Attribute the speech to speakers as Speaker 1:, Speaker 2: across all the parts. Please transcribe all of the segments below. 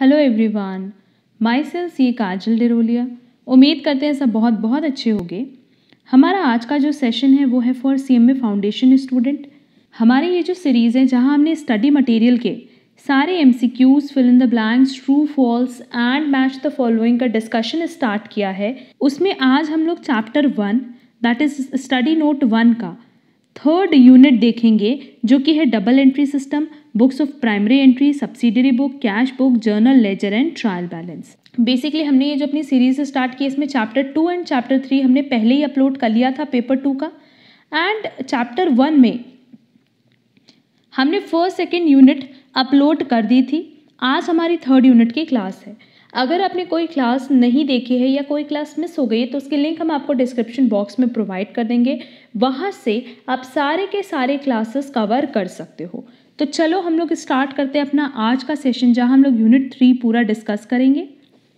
Speaker 1: Hello everyone my sales ये काजल डेरोलिया उम्मीद करते हैं सब बहुत बहुत अच्छे होंगे हमारा आज का जो सेशन है वो है for C M A foundation student हमारी ये जो सीरीज़ है जहाँ हमने स्टडी मटेरियल के सारे M C Qs fill in the blanks true false and match the following का डिस्कशन स्टार्ट किया है उसमें आज हम लोग chapter one that is study note one का थर्ड यूनिट देखेंगे जो कि है double entry system books of primary entry subsidiary book cash book journal ledger and trial balance basically हमने ये जो अपनी सीरीज स्टार्ट की इसमें chapter two and chapter three हमने पहले ही अपलोड कर लिया था पेपर टू का एंड चैप्टर वन में हमने फर्स्ट सेकेंड यूनिट अपलोड कर दी थी आज हमारी थर्ड यूनिट की क्लास है अगर आपने कोई क्लास नहीं देखी है या कोई क्लास मिस हो गई है तो उसके लिंक हम आपको डिस्क्रिप्शन बॉक्स में प्रोवाइड कर देंगे वहाँ से आप सारे के सारे क्लासेस कवर कर सकते हो तो चलो हम लोग स्टार्ट करते हैं अपना आज का सेशन जहाँ हम लोग यूनिट थ्री पूरा डिस्कस करेंगे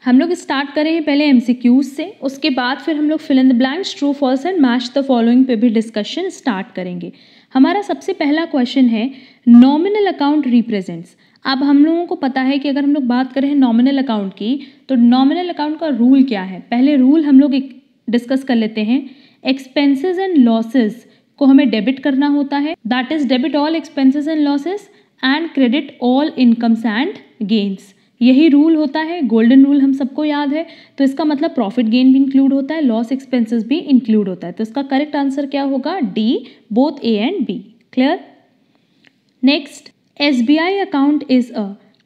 Speaker 1: हम लोग स्टार्ट करें हैं पहले एम से उसके बाद फिर हम लोग fill in the blanks true false and match the following पे भी डिस्कशन स्टार्ट करेंगे हमारा सबसे पहला क्वेश्चन है नॉमिनल अकाउंट रिप्रेजेंट्स अब हम लोगों को पता है कि अगर हम लोग बात करें नॉमिनल अकाउंट की तो नॉमिनल अकाउंट का रूल क्या है पहले रूल हम लोग डिस्कस कर लेते हैं एक्सपेंसेस एंड लॉसेज को हमें डेबिट करना होता है that is debit all expenses and losses and credit all incomes and gains यही रूल होता है गोल्डन रूल हम सबको याद है तो इसका मतलब प्रॉफिट गेन भी इंक्लूड होता है लॉस एक्सपेंसेस भी इंक्लूड होता है तो इसका करेक्ट आंसर क्या होगा D both A and B clear next S B I account is a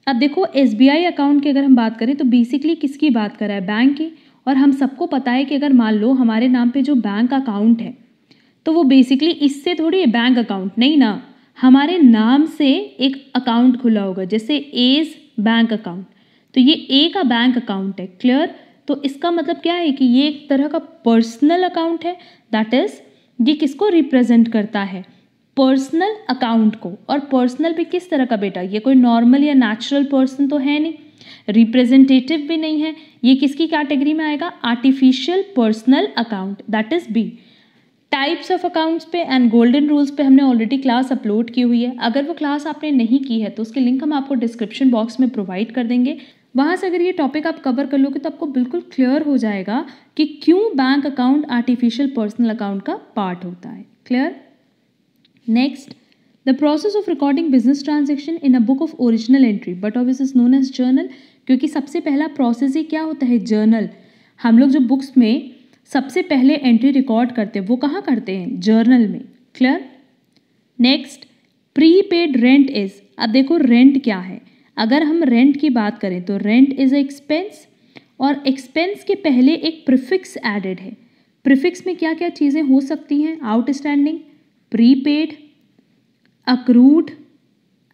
Speaker 1: अब देखो एस बी आई अकाउंट की अगर हम बात करें तो बेसिकली किसकी बात कर रहा है बैंक की और हम सबको पता है कि अगर मान लो हमारे नाम पे जो बैंक अकाउंट है तो वो बेसिकली इससे थोड़ी है बैंक अकाउंट नहीं ना हमारे नाम से एक अकाउंट खुला होगा जैसे एज बैंक अकाउंट तो ये ए का बैंक अकाउंट है क्लियर तो इसका मतलब क्या है कि ये एक तरह का पर्सनल अकाउंट है दैट इज़ ये किसको रिप्रेजेंट करता है पर्सनल अकाउंट को और पर्सनल भी किस तरह का बेटा ये कोई नॉर्मल या नेचुरल पर्सन तो है नहीं रिप्रेजेंटेटिव भी नहीं है ये किसकी कैटेगरी में आएगा artificial personal account that is B types of accounts पे एंड गोल्डन रूल्स पे हमने ऑलरेडी क्लास अपलोड की हुई है अगर वो क्लास आपने नहीं की है तो उसके लिंक हम आपको डिस्क्रिप्शन बॉक्स में प्रोवाइड कर देंगे वहाँ से अगर ये टॉपिक आप कवर कर लोगे तो आपको बिल्कुल क्लियर हो जाएगा कि क्यों bank account artificial personal account का पार्ट होता है clear next the process of recording business transaction in a book of original entry but of is known as journal क्योंकि सबसे पहला प्रोसेस ही क्या होता है जर्नल हम लोग जो बुक्स में सबसे पहले एंट्री रिकॉर्ड करते हैं वो कहाँ करते हैं जर्नल में clear next pre paid rent is अब देखो रेंट क्या है अगर हम रेंट की बात करें तो रेंट इज़ अ एक्सपेंस और एक्सपेंस के पहले एक प्रिफिक्स एडेड है प्रिफिक्स में क्या क्या चीज़ें हो सकती हैं outstanding pre paid accrued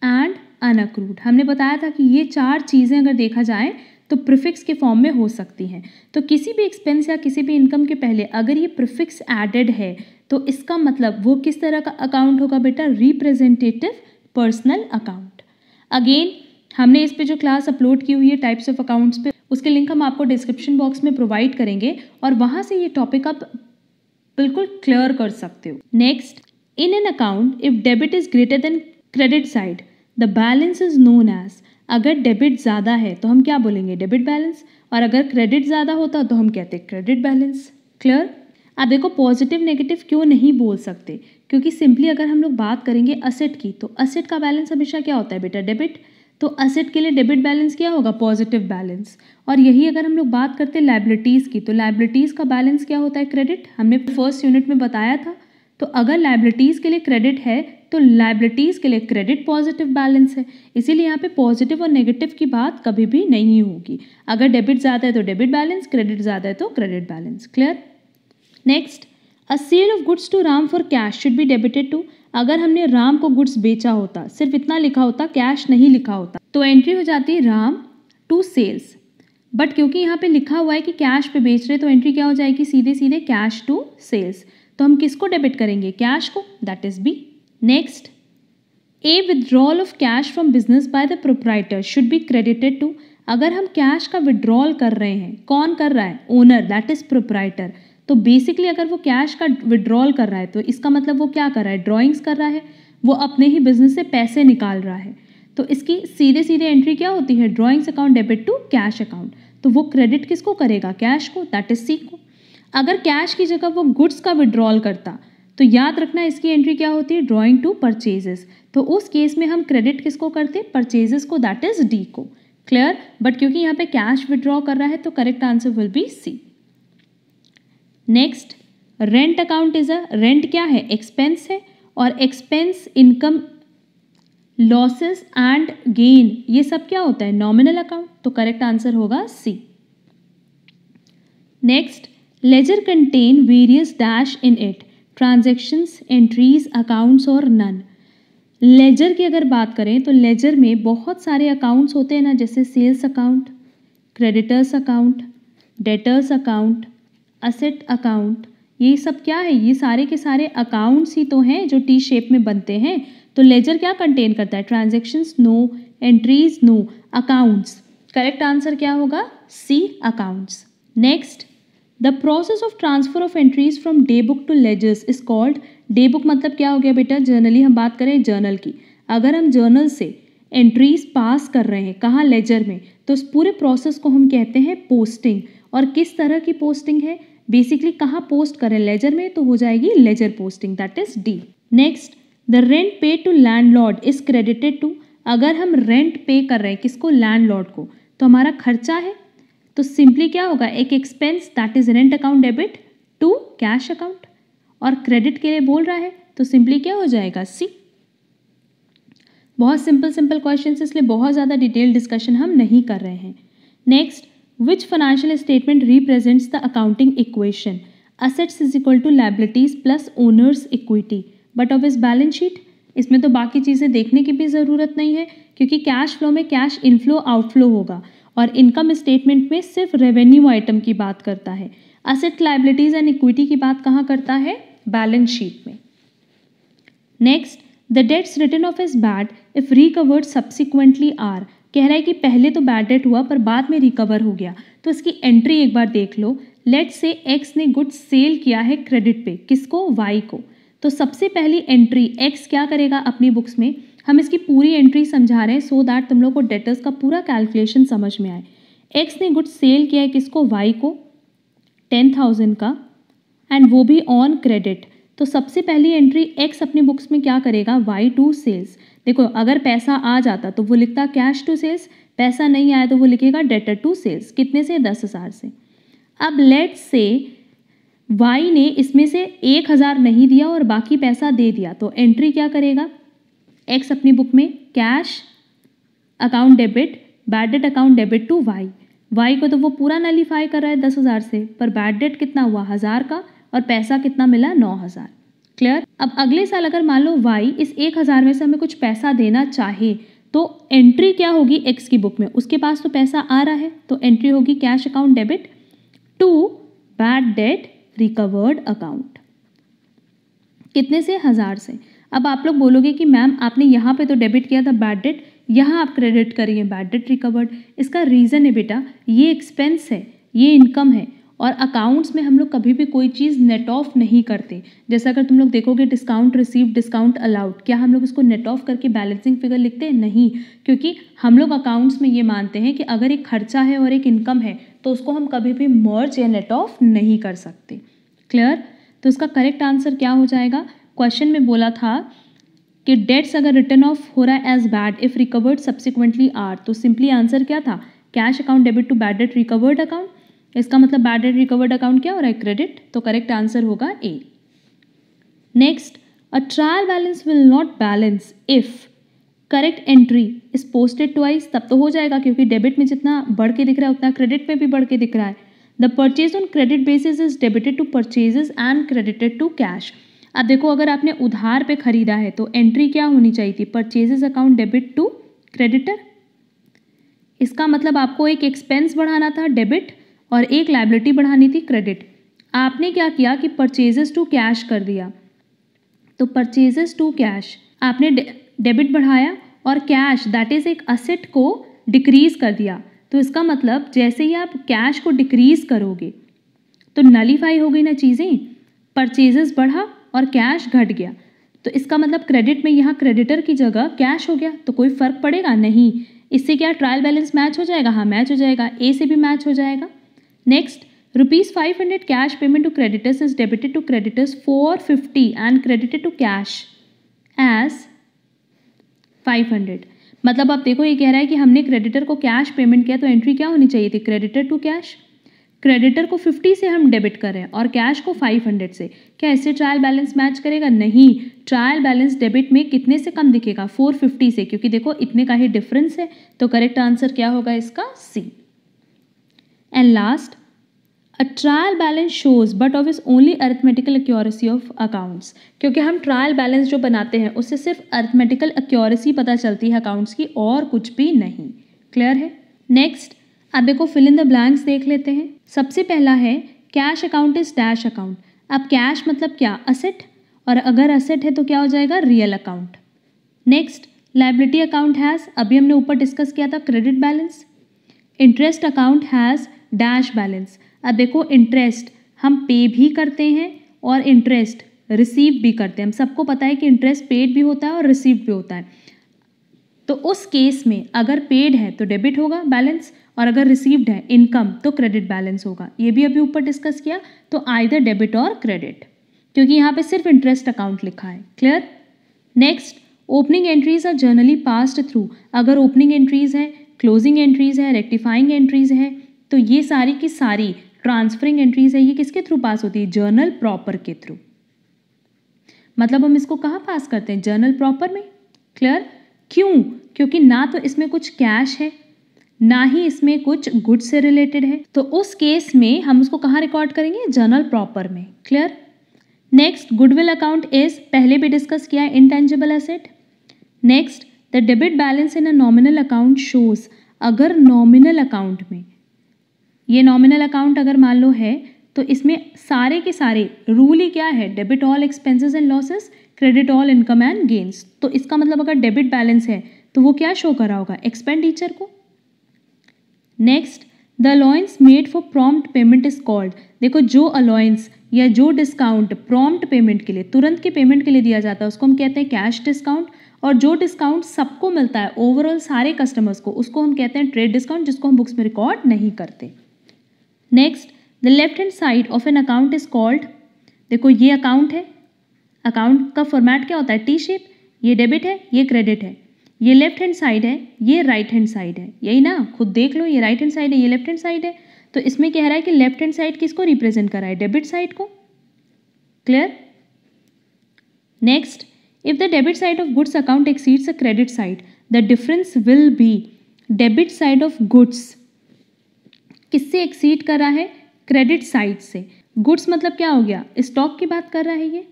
Speaker 1: and unaccrued हमने बताया था कि ये चार चीज़ें अगर देखा जाए तो प्रिफिक्स के फॉर्म में हो सकती हैं तो किसी भी एक्सपेंस या किसी भी इनकम के पहले अगर ये प्रिफिक्स एडेड है तो इसका मतलब वो किस तरह का अकाउंट होगा बेटा रिप्रेजेंटेटिव पर्सनल अकाउंट अगेन हमने इस पे जो क्लास अपलोड की हुई है टाइप्स ऑफ अकाउंट्स पे उसके लिंक हम आपको डिस्क्रिप्शन बॉक्स में प्रोवाइड करेंगे और वहाँ से ये टॉपिक आप बिल्कुल क्लियर कर सकते हो next in an account if debit is greater than credit side the balance is known as अगर डेबिट ज़्यादा है तो हम क्या बोलेंगे डेबिट बैलेंस और अगर क्रेडिट ज़्यादा होता तो हम कहते हैं क्रेडिट बैलेंस क्लियर आप देखो पॉजिटिव नेगेटिव क्यों नहीं बोल सकते क्योंकि सिंपली अगर हम लोग बात करेंगे असेट की तो असेट का बैलेंस हमेशा क्या होता है बेटा डेबिट तो असेट के लिए डेबिट बैलेंस क्या होगा पॉजिटिव बैलेंस और यही अगर हम लोग बात करते हैं लाइबिलिटीज़ की तो लाइबिलिटीज़ का बैलेंस क्या होता है क्रेडिट हमने फर्स्ट यूनिट में बताया था तो अगर लाइबिलिटीज़ के लिए क्रेडिट है तो लाइबिलिटीज़ के लिए क्रेडिट पॉजिटिव बैलेंस है इसीलिए यहाँ पे पॉजिटिव और नेगेटिव की बात कभी भी नहीं होगी अगर डेबिट ज़्यादा है तो डेबिट बैलेंस क्रेडिट ज़्यादा है तो credit balance clear next a sale of goods to Ram for cash should be debited to अगर हमने राम को गुड्स बेचा होता सिर्फ इतना लिखा होता कैश नहीं लिखा होता तो एंट्री हो जाती राम टू सेल्स बट क्योंकि यहाँ पे लिखा हुआ है कि कैश पे बेच रहे तो एंट्री क्या हो जाएगी सीधे सीधे कैश टू सेल्स तो हम किसको डेबिट करेंगे कैश को that is B Next, a withdrawal of cash from business by the proprietor should be credited to अगर हम कैश का विड्रॉल कर रहे हैं कौन कर रहा है ओनर दैट इज प्रोपराइटर तो बेसिकली अगर वो कैश का विड्रॉल कर रहा है तो इसका मतलब वो क्या कर रहा है ड्राइंग्स कर रहा है वो अपने ही बिजनेस से पैसे निकाल रहा है तो इसकी सीधे सीधे एंट्री क्या होती है drawings account debit to cash account तो वो क्रेडिट किसको करेगा कैश को दैट इज सी को अगर कैश की जगह वो गुड्स का विड्रॉल करता तो याद रखना इसकी एंट्री क्या होती है ड्रॉइंग टू परचेजेस तो उस केस में हम क्रेडिट किसको करते हैं परचेजेस को दैट इज डी को क्लियर बट क्योंकि यहाँ पे कैश विड्रॉ कर रहा है तो correct answer will be C next rent account is a rent क्या है एक्सपेंस है और expense income losses and gain ये सब क्या होता है नॉमिनल अकाउंट तो करेक्ट आंसर होगा C next ledger contain various dash in it transactions entries accounts और नन लेजर की अगर बात करें तो लेजर में बहुत सारे अकाउंट्स होते हैं ना जैसे sales account creditors account debtors account asset account ये सब क्या है ये सारे के सारे अकाउंट्स ही तो हैं जो टी शेप में बनते हैं तो लेजर क्या कंटेन करता है transactions no entries no accounts correct answer क्या होगा C accounts next the process of transfer of entries from day book to ledgers is called day book मतलब क्या हो गया बेटा जर्नली हम बात करें जर्नल की अगर हम जर्नल से एंट्रीज पास कर रहे हैं कहाँ लेजर में तो उस पूरे प्रोसेस को हम कहते हैं पोस्टिंग और किस तरह की पोस्टिंग है बेसिकली कहाँ पोस्ट करें लेजर में तो हो जाएगी ledger posting that is D next the rent pay to landlord is credited to अगर हम रेंट पे कर रहे हैं किसको लैंड लॉर्ड को तो हमारा खर्चा है तो सिंपली क्या होगा एक expense that is rent account debit to cash account और क्रेडिट के लिए बोल रहा है तो सिंपली क्या हो जाएगा सी बहुत सिंपल सिंपल क्वेश्चन इसलिए बहुत ज़्यादा डिटेल डिस्कशन हम नहीं कर रहे हैं next which financial statement represents the accounting equation assets is equal to liabilities plus owners equity but of is balance sheet इसमें तो बाकी चीज़ें देखने की भी ज़रूरत नहीं है क्योंकि कैश फ्लो में कैश इनफ्लो आउटफ्लो होगा और इनकम स्टेटमेंट में सिर्फ रेवेन्यू आइटम की बात करता है असेट लाइबिलिटीज एंड इक्विटी की बात कहाँ करता है बैलेंस शीट में next the debts written of is bad if recovered subsequently are कह रहा है कि पहले तो बैड डेट हुआ पर बाद में रिकवर हो गया तो इसकी एंट्री एक बार देख लो लेट से एक्स ने गुड सेल किया है क्रेडिट पे किसको वाई को तो सबसे पहली एंट्री एक्स क्या करेगा अपनी बुक्स में हम इसकी पूरी एंट्री समझा रहे हैं सो दैट तुम लोग को डेटर्स का पूरा कैलकुलेशन समझ में आए एक्स ने गुड्स सेल किया है किसको वाई को टेन थाउजेंड का एंड वो भी ऑन क्रेडिट तो सबसे पहली एंट्री एक्स अपने बुक्स में क्या करेगा वाई टू सेल्स देखो अगर पैसा आ जाता तो वो लिखता कैश टू सेल्स पैसा नहीं आया तो वो लिखेगा डेटर टू सेल्स कितने से दस हज़ार से अब लेट से वाई ने इसमें से एक हज़ार नहीं दिया और बाकी पैसा दे दिया तो एंट्री क्या करेगा एक्स अपनी बुक में cash account debit bad debt account debit to Y Y को तो वो पूरा नलीफाई कर रहा है दस हज़ार से पर बैड डेट कितना हुआ हज़ार का और पैसा कितना मिला नौ हज़ार क्लियर अब अगले साल अगर मान लो वाई इस एक हज़ार में से हमें कुछ पैसा देना चाहे तो एंट्री क्या होगी एक्स की बुक में उसके पास तो पैसा आ रहा है तो एंट्री होगी cash account debit to bad debt recovered account कितने से हज़ार से अब आप लोग बोलोगे कि मैम आपने यहाँ पे तो डेबिट किया था बैड डेट यहाँ आप क्रेडिट करेंगे बैड डेट रिकवर्ड इसका रीज़न है बेटा ये एक्सपेंस है ये इनकम है और अकाउंट्स में हम लोग कभी भी कोई चीज़ नेट ऑफ नहीं करते जैसा अगर तुम लोग देखोगे डिस्काउंट रिसीव डिस्काउंट अलाउड क्या हम लोग इसको नेट ऑफ करके बैलेंसिंग फिगर लिखते हैं नहीं क्योंकि हम लोग अकाउंट्स में ये मानते हैं कि अगर एक खर्चा है और एक इनकम है तो उसको हम कभी भी मर्ज या नेट ऑफ नहीं कर सकते क्लियर तो इसका करेक्ट आंसर क्या हो जाएगा क्वेश्चन में बोला था कि डेट्स अगर रिटर्न ऑफ हो रहा है as bad if recovered subsequently are तो सिंपली आंसर क्या था cash account debit to bad debt recovered account इसका मतलब बैड डेट रिकवर्ड अकाउंट क्या हो रहा है क्रेडिट तो करेक्ट आंसर होगा A next a trial balance will not balance if correct entry is posted twice तब तो हो जाएगा क्योंकि डेबिट में जितना बढ़ के दिख रहा है उतना क्रेडिट में भी बढ़ के दिख रहा है the purchase on credit basis is debited to purchases and credited to cash अब देखो अगर आपने उधार पे खरीदा है तो एंट्री क्या होनी चाहिए थी purchases account debit to creditor इसका मतलब आपको एक एक्सपेंस बढ़ाना था डेबिट और एक लाइबिलिटी बढ़ानी थी क्रेडिट आपने क्या किया कि परचेजेस टू कैश कर दिया तो परचेजेस टू कैश आपने डेबिट बढ़ाया और कैश दैट इज़ एक असेट को डिक्रीज कर दिया तो इसका मतलब जैसे ही आप कैश को डिक्रीज करोगे तो नलीफाई हो गई ना चीज़ें परचेजेस बढ़ा और कैश घट गया तो इसका मतलब क्रेडिट में यहाँ क्रेडिटर की जगह कैश हो गया तो कोई फ़र्क पड़ेगा नहीं इससे क्या ट्रायल बैलेंस मैच हो जाएगा हाँ मैच हो जाएगा ए से भी मैच हो जाएगा next rupees five hundred cash payment to creditors is debited to creditors four fifty and credited to cash as five hundred मतलब आप देखो ये कह रहा है कि हमने क्रेडिटर को कैश पेमेंट किया तो एंट्री क्या होनी चाहिए थी क्रेडिटर टू कैश क्रेडिटर को 50 से हम डेबिट करें और कैश को 500 से क्या इससे ट्रायल बैलेंस मैच करेगा नहीं ट्रायल बैलेंस डेबिट में कितने से कम दिखेगा 450 से क्योंकि देखो इतने का ही डिफरेंस है तो करेक्ट आंसर क्या होगा इसका C and last a trial balance shows but of is only arithmetical accuracy of accounts क्योंकि हम ट्रायल बैलेंस जो बनाते हैं उससे सिर्फ अर्थमेटिकल एक्योरेसी पता चलती है अकाउंट्स की और कुछ भी नहीं क्लियर है नेक्स्ट अब देखो फिल इन द ब्लैंक्स देख लेते हैं सबसे पहला है cash account is dash account अब कैश मतलब क्या असेट और अगर असेट है तो क्या हो जाएगा real account next liability account has अभी हमने ऊपर डिस्कस किया था credit balance interest account has dash balance अब देखो इंटरेस्ट हम पे भी करते हैं और इंटरेस्ट रिसीव भी करते हैं हम सबको पता है कि इंटरेस्ट पेड भी होता है और रिसीव भी होता है तो उस केस में अगर पेड है तो डेबिट होगा बैलेंस और अगर रिसीव्ड है इनकम तो क्रेडिट बैलेंस होगा ये भी अभी ऊपर डिस्कस किया तो आइदर डेबिट और क्रेडिट क्योंकि यहाँ पे सिर्फ इंटरेस्ट अकाउंट लिखा है clear next opening entries are journally passed through अगर ओपनिंग एंट्रीज है क्लोजिंग एंट्रीज है रेक्टिफाइंग एंट्रीज है तो ये सारी की सारी ट्रांसफरिंग एंट्रीज है ये किसके थ्रू पास होती है जर्नल प्रॉपर के थ्रू मतलब हम इसको कहाँ पास करते हैं जर्नल प्रॉपर में क्लियर क्यों क्योंकि ना तो इसमें कुछ कैश है ना ही इसमें कुछ गुड्स से रिलेटेड है तो उस केस में हम उसको कहाँ रिकॉर्ड करेंगे जर्नल प्रॉपर में clear next goodwill account is पहले भी डिस्कस किया है intangible asset next the debit balance in a nominal account shows अगर नॉमिनल अकाउंट में ये नॉमिनल अकाउंट अगर मान लो है तो इसमें सारे के सारे रूल ही क्या है debit all expenses and losses credit all income and gains तो इसका मतलब अगर डेबिट बैलेंस है तो वो क्या शो करा होगा एक्सपेंडिचर को next the allowance made for prompt payment is called देखो जो अलाउंस या जो डिस्काउंट प्रॉम्प्ट पेमेंट के लिए तुरंत के पेमेंट के लिए दिया जाता है उसको हम कहते हैं कैश डिस्काउंट और जो डिस्काउंट सबको मिलता है ओवरऑल सारे कस्टमर्स को उसको हम कहते हैं ट्रेड डिस्काउंट जिसको हम बुक्स में रिकॉर्ड नहीं करते next the left hand side of an account is called देखो ये अकाउंट है अकाउंट का फॉर्मेट क्या होता है टी शेप ये डेबिट है ये क्रेडिट है ये लेफ्ट हैंड साइड है ये राइट हैंड साइड है यही ना खुद देख लो ये राइट हैंड साइड है ये लेफ्ट हैंड साइड है तो इसमें कह रहा है कि लेफ्ट हैंड साइड किसको रिप्रेजेंट कर रहा है डेबिट साइड को clear next if the debit side of goods account exceeds a credit side the difference will be debit side of goods किससे एक्सीड कर रहा है क्रेडिट साइड से गुड्स मतलब क्या हो गया स्टॉक की बात कर रहा है ये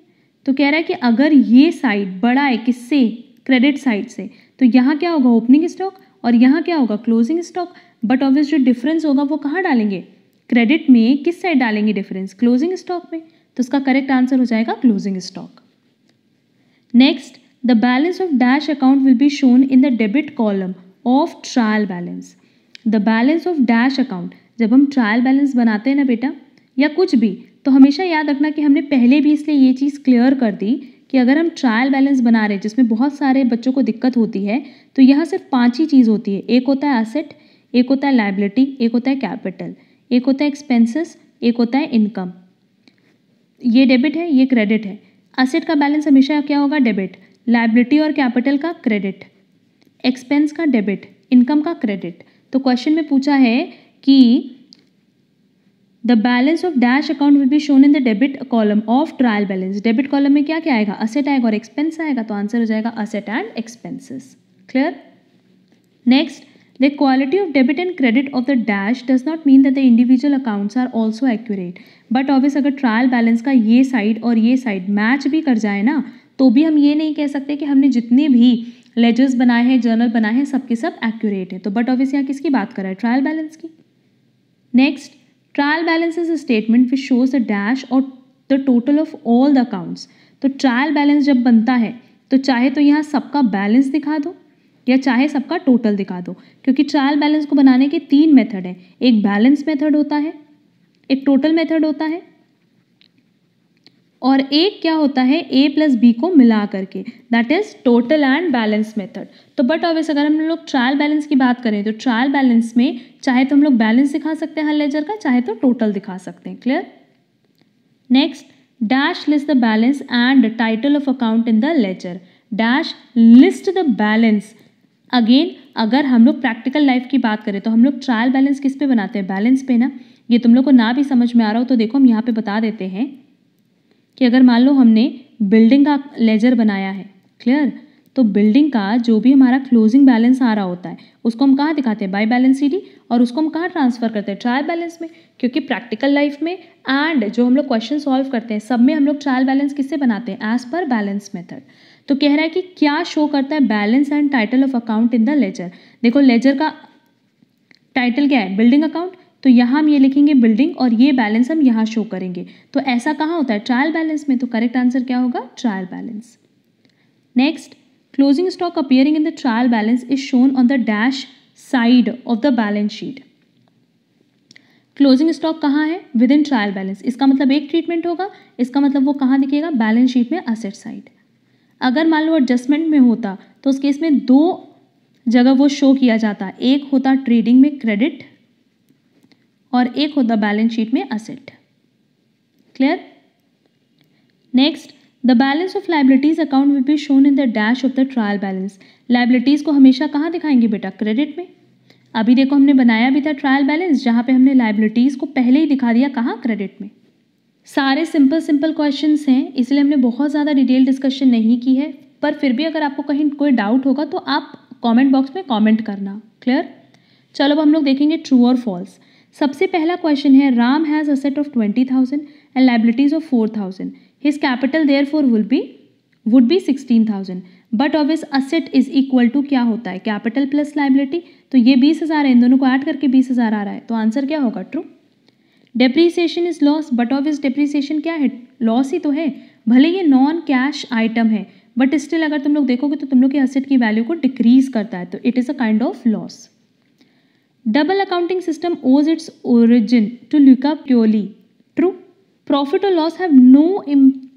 Speaker 1: तो कह रहा है कि अगर ये साइड बड़ा है किससे क्रेडिट साइड से तो यहाँ क्या होगा ओपनिंग स्टॉक और यहाँ क्या होगा क्लोजिंग स्टॉक बट ऑब्वियस जो डिफरेंस होगा वो कहाँ डालेंगे क्रेडिट में किस साइड डालेंगे डिफरेंस क्लोजिंग स्टॉक में तो उसका करेक्ट आंसर हो जाएगा closing stock next the balance of dash account will be shown in the debit column of trial balance the balance of dash account जब हम ट्रायल बैलेंस बनाते हैं ना बेटा या कुछ भी तो हमेशा याद रखना कि हमने पहले भी इसलिए ये चीज़ क्लियर कर दी कि अगर हम ट्रायल बैलेंस बना रहे हैं जिसमें बहुत सारे बच्चों को दिक्कत होती है तो यह सिर्फ पाँच ही चीज़ होती है एक होता है एसेट एक होता है लाइबिलिटी एक होता है कैपिटल एक होता है एक्सपेंसेस एक होता है इनकम ये डेबिट है ये क्रेडिट है असेट का बैलेंस हमेशा क्या होगा डेबिट लाइबिलिटी और कैपिटल का क्रेडिट एक्सपेंस का डेबिट इनकम का क्रेडिट तो क्वेश्चन में पूछा है कि the balance of dash account will be shown in the debit column of trial balance debit column में क्या क्या आएगा असेट आएगा और एक्सपेंस आएगा तो आंसर हो जाएगा asset and expenses clear next the quality of debit and credit of the dash does not mean that the individual accounts are also accurate. But obvious अगर ट्रायल बैलेंस का ये side और ये side match भी कर जाए ना तो भी हम ये नहीं कह सकते कि हमने जितने भी लेजर्स बनाए हैं जर्नल बनाए हैं सबके सब एक्यूरेट है तो बट ऑब्वियस यहाँ किसकी बात कर रहा है ट्रायल बैलेंस की next trial balance is a statement shows shows the dash or the total of all the तो ट्रायल बैलेंस जब बनता है तो चाहे तो यहाँ सबका बैलेंस दिखा दो या चाहे सबका टोटल दिखा दो क्योंकि ट्रायल बैलेंस को बनाने के तीन मेथड हैं एक बैलेंस मेथड होता है एक टोटल मेथड होता है और एक क्या होता है ए प्लस बी को मिला करके that is total and balance method तो बट ऑब्वियस अगर हम लोग ट्रायल बैलेंस की बात करें तो ट्रायल बैलेंस में चाहे तो हम लोग बैलेंस दिखा सकते हैं हर लेजर का चाहे तो टोटल दिखा सकते हैं clear next dash list the balance and title of account in the ledger dash list the balance again अगर हम लोग प्रैक्टिकल लाइफ की बात करें तो हम लोग ट्रायल बैलेंस किस पे बनाते हैं बैलेंस पे ना ये तुम लोग को ना भी समझ में आ रहा हो तो देखो हम यहाँ पे बता देते हैं कि अगर मान लो हमने बिल्डिंग का लेजर बनाया है क्लियर तो बिल्डिंग का जो भी हमारा क्लोजिंग बैलेंस आ रहा होता है उसको हम कहाँ दिखाते हैं बाई बैलेंस सी और उसको हम कहाँ ट्रांसफ़र करते हैं ट्रायल बैलेंस में क्योंकि प्रैक्टिकल लाइफ में एंड जो हम लोग क्वेश्चन सॉल्व करते हैं सब में हम लोग ट्रायल बैलेंस किससे बनाते हैं एज पर बैलेंस मेथड तो कह रहा है कि क्या शो करता है balance and title of account in the ledger देखो लेजर का टाइटल क्या है बिल्डिंग अकाउंट तो यहाँ हम ये लिखेंगे बिल्डिंग और ये बैलेंस हम यहाँ शो करेंगे तो ऐसा कहाँ होता है ट्रायल बैलेंस में तो करेक्ट आंसर क्या होगा trial balance next closing stock appearing in the trial balance is shown on the dash side of the balance sheet closing stock कहाँ है विद इन ट्रायल बैलेंस इसका मतलब एक ट्रीटमेंट होगा इसका मतलब वो कहाँ दिखेगा बैलेंस शीट में असेट साइड अगर मान लो एडजस्टमेंट में होता तो उस केस में दो जगह वो शो किया जाता एक होता ट्रेडिंग में क्रेडिट और एक होता बैलेंस शीट में asset clear next the balance of liabilities account will be shown in the dash of the trial balance liabilities को हमेशा कहाँ दिखाएंगे बेटा क्रेडिट में अभी देखो हमने बनाया भी था ट्रायल बैलेंस जहाँ पे हमने लाइबिलिटीज को पहले ही दिखा दिया कहाँ क्रेडिट में सारे सिंपल सिंपल क्वेश्चन हैं इसलिए हमने बहुत ज़्यादा डिटेल डिस्कशन नहीं की है पर फिर भी अगर आपको कहीं कोई डाउट होगा तो आप कॉमेंट बॉक्स में कॉमेंट करना क्लियर चलो अब हम लोग देखेंगे ट्रू और फॉल्स सबसे पहला क्वेश्चन है Ram has asset of twenty thousand and liabilities of four thousand his capital therefore will be would be sixteen thousand but obvious asset is equal to क्या होता है कैपिटल प्लस लाइबिलिटी तो ये बीस हज़ार है इन दोनों को ऐड करके बीस हज़ार आ रहा है तो आंसर क्या होगा true depreciation is loss but of is depreciation क्या है लॉस ही तो है भले ये नॉन कैश आइटम है बट स्टिल अगर तुम लोग देखोगे तो तुम लोग के असेट की वैल्यू को डिक्रीज करता है तो it is a kind of loss Double accounting system owes its origin to Luca Pioli. True. Profit or loss have no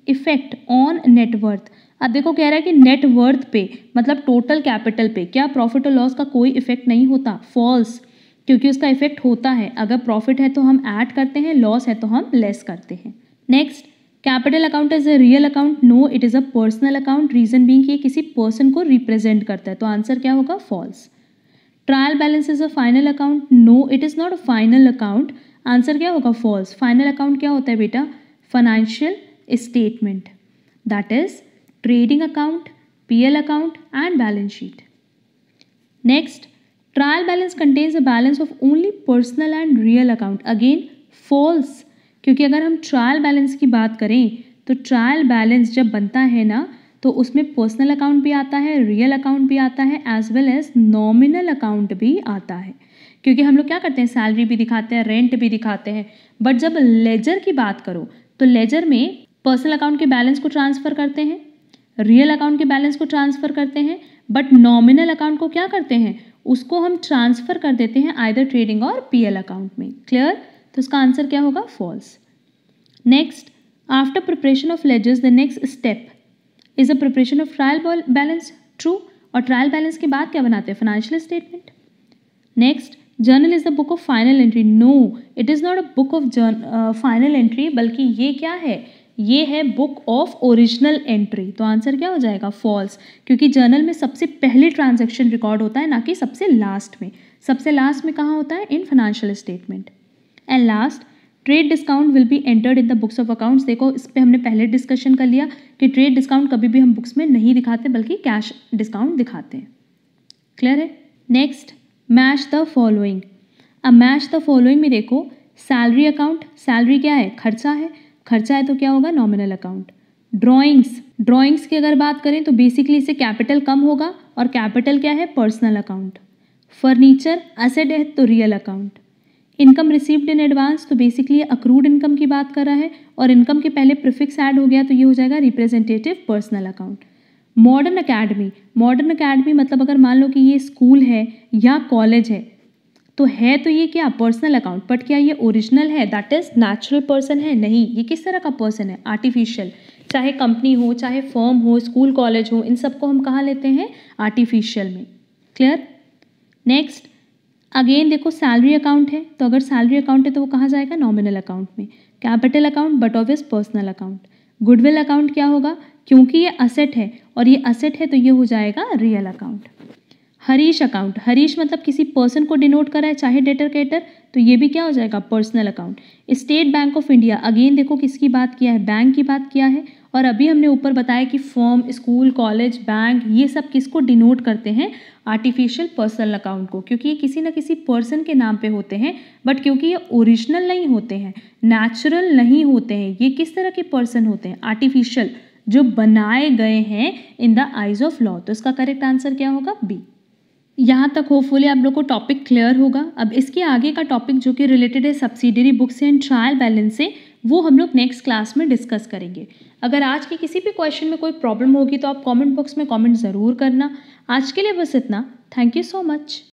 Speaker 1: effect on net worth. अब देखो कह रहा है कि नेट वर्थ पे मतलब टोटल कैपिटल पे क्या प्रॉफिट और लॉस का कोई इफेक्ट नहीं होता फॉल्स क्योंकि उसका इफेक्ट होता है अगर प्रॉफिट है तो हम ऐड करते हैं लॉस है तो हम लेस करते हैं next capital account is a real account no it is a personal account reason being किसी पर्सन को रिप्रेजेंट करता है तो आंसर क्या होगा false trial balance is a final account no it is not a final account answer क्या होगा false final account क्या होता है बेटा financial statement that is trading account P L account and balance sheet next trial balance contains a balance of only personal and real account again false क्योंकि अगर हम trial balance की बात करें तो ट्रायल बैलेंस जब बनता है ना तो उसमें पर्सनल अकाउंट भी आता है रियल अकाउंट भी आता है as well as nominal account भी आता है क्योंकि हम लोग क्या करते हैं सैलरी भी दिखाते हैं रेंट भी दिखाते हैं बट जब लेजर की बात करो तो लेजर में पर्सनल अकाउंट के बैलेंस को ट्रांसफ़र करते हैं रियल अकाउंट के बैलेंस को ट्रांसफ़र करते हैं बट नॉमिनल अकाउंट को क्या करते हैं उसको हम ट्रांसफ़र कर देते हैं आइदर ट्रेडिंग और पीएल अकाउंट में क्लियर तो उसका आंसर क्या होगा false next after preparation of ledgers the next step is the preparation of trial balance true और ट्रायल बैलेंस के बाद क्या बनाते हैं financial statement next journal is the book of final entry no it is not a book of journal final entry बल्कि ये क्या है ये है बुक ऑफ ओरिजिनल एंट्री तो आंसर क्या हो जाएगा फॉल्स क्योंकि जर्नल में सबसे पहले ट्रांजेक्शन रिकॉर्ड होता है ना कि सबसे लास्ट में सबसे लास्ट में कहाँ होता है in financial statement and last trade discount will be entered in the books of accounts देखो इस पर हमने पहले डिस्कशन कर लिया कि ट्रेड डिस्काउंट कभी भी हम बुक्स में नहीं दिखाते बल्कि कैश डिस्काउंट दिखाते हैं क्लियर है नेक्स्ट मैच द फॉलोइंग अब मैच द फॉलोइंग में देखो सैलरी अकाउंट सैलरी क्या है खर्चा है खर्चा है तो क्या होगा नॉमिनल अकाउंट ड्रॉइंग्स ड्रॉइंग्स की अगर बात करें तो बेसिकली इसे कैपिटल कम होगा और कैपिटल क्या है पर्सनल अकाउंट फर्नीचर असेड है तो real account income received in advance तो बेसिकली अक्रूड इनकम की बात कर रहा है और इनकम के पहले प्रिफिक्स ऐड हो गया तो ये हो जाएगा representative personal account modern academy modern academy मतलब अगर मान लो कि ये स्कूल है या कॉलेज है तो है तो ये क्या पर्सनल अकाउंट बट क्या ये ओरिजिनल है दैट इज़ नेचुरल पर्सन है नहीं ये किस तरह का पर्सन है आर्टिफिशियल चाहे कंपनी हो चाहे फॉर्म हो स्कूल कॉलेज हो इन सबको हम कहाँ लेते हैं आर्टिफिशियल में क्लियर नेक्स्ट अगेन देखो सैलरी अकाउंट है तो अगर सैलरी अकाउंट है तो वो कहाँ जाएगा नॉमिनल अकाउंट में capital account but obvious personal account goodwill account क्या होगा क्योंकि ये असेट है और ये असेट है तो ये हो जाएगा real account Harish account Harish मतलब किसी पर्सन को डिनोट करा है चाहे डेटर कैटर तो ये भी क्या हो जाएगा personal account State Bank of India again देखो किसकी बात किया है बैंक की बात किया है और अभी हमने ऊपर बताया कि फॉर्म स्कूल कॉलेज बैंक ये सब किसको डिनोट करते हैं आर्टिफिशियल पर्सनल अकाउंट को क्योंकि ये किसी ना किसी पर्सन के नाम पे होते हैं बट क्योंकि ये ओरिजिनल नहीं होते हैं नेचुरल नहीं होते हैं ये किस तरह के पर्सन होते हैं आर्टिफिशियल जो बनाए गए हैं in the eyes of law तो इसका करेक्ट आंसर क्या होगा बी यहाँ तक होपफुली आप लोग को टॉपिक क्लियर होगा अब इसके आगे का टॉपिक जो कि रिलेटेड है subsidiary books and trial balance से वो हम लोग नेक्स्ट क्लास में डिस्कस करेंगे अगर आज के किसी भी क्वेश्चन में कोई प्रॉब्लम होगी तो आप कमेंट बॉक्स में कमेंट ज़रूर करना आज के लिए बस इतना थैंक यू सो मच